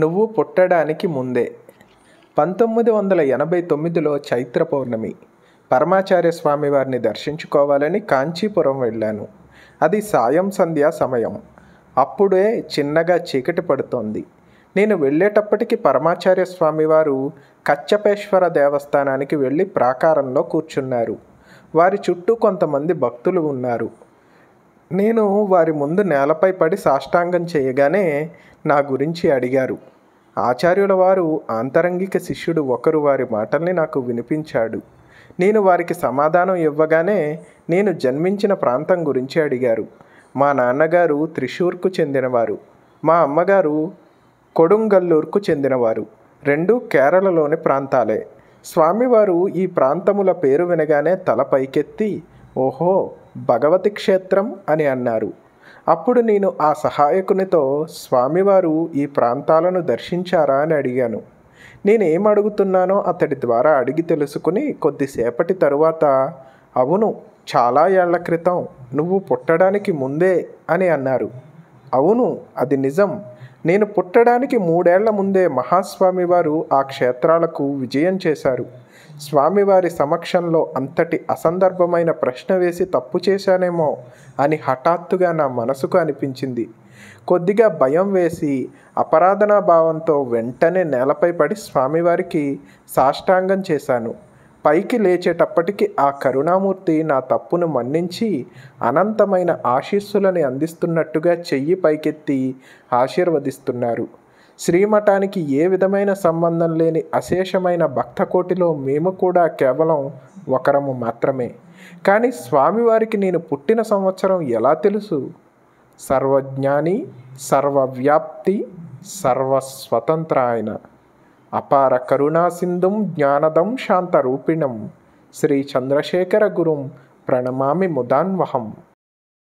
నువ్వు పుట్టడానికి ముందే పంతొమ్మిది వందల ఎనభై తొమ్మిదిలో చైత్ర పౌర్ణమి పరమాచార్య స్వామి వారిని దర్శించుకోవాలని కాంచీపురం వెళ్ళాను అది సాయం సంధ్యా సమయం అప్పుడే చిన్నగా చీకటి పడుతోంది నేను వెళ్ళేటప్పటికి పరమాచార్య స్వామివారు కచ్చపేశ్వర దేవస్థానానికి వెళ్ళి ప్రాకారంలో కూర్చున్నారు వారి చుట్టూ కొంతమంది భక్తులు ఉన్నారు నేను వారి ముందు నేలపై పడి సాష్టాంగం చేయగానే నా గురించి అడిగారు ఆచార్యుల వారు ఆంతరంగిక శిష్యుడు ఒకరు వారి మాటల్ని నాకు వినిపించాడు నేను వారికి సమాధానం ఇవ్వగానే నేను జన్మించిన ప్రాంతం గురించి అడిగారు మా నాన్నగారు త్రిశూర్కు చెందినవారు మా అమ్మగారు కొడుంగల్లూర్కు చెందినవారు రెండు కేరళలోని ప్రాంతాలే స్వామివారు ఈ ప్రాంతముల పేరు వినగానే తల పైకెత్తి ఓహో భగవతి క్షేత్రం అని అన్నారు అప్పుడు నేను ఆ సహాయకునితో స్వామివారు ఈ ప్రాంతాలను దర్శించారా అని అడిగాను నేనేం అడుగుతున్నానో అతడి ద్వారా అడిగి తెలుసుకుని కొద్దిసేపటి తరువాత అవును చాలా ఏళ్ల క్రితం నువ్వు పుట్టడానికి ముందే అని అన్నారు అవును అది నిజం నేను పుట్టడానికి మూడేళ్ల ముందే మహాస్వామి వారు ఆ క్షేత్రాలకు విజయం చేశారు స్వామివారి సమక్షంలో అంతటి అసందర్భమైన ప్రశ్న వేసి తప్పు చేశానేమో అని హఠాత్తుగా నా మనసుకు అనిపించింది కొద్దిగా భయం వేసి అపరాధనా భావంతో వెంటనే నేలపై పడి స్వామివారికి సాష్టాంగం చేశాను పైకి లేచేటప్పటికి ఆ కరుణామూర్తి నా తప్పును మన్నించి అనంతమైన ఆశీస్సులను అందిస్తున్నట్టుగా చెయ్యి పైకెత్తి ఆశీర్వదిస్తున్నారు శ్రీమఠానికి ఏ విధమైన సంబంధం లేని అశేషమైన భక్తకోటిలో మేము కూడా కేవలం ఒకరము మాత్రమే కానీ స్వామివారికి నేను పుట్టిన సంవత్సరం ఎలా తెలుసు సర్వజ్ఞాని సర్వవ్యాప్తి సర్వస్వతంత్ర ఆయన ಅಪಾರ ಕರುಣಾ ಸಿಂಧುಂ ಜ್ಞಾನದಂ ಶಾಂತರೂಪಿಣಂ ಶ್ರೀ ಚಂದ್ರಶೇಖರ ಗುರುಂ ಪ್ರಣಮಾಮಿ ಮುದಾನ್ವಹಂ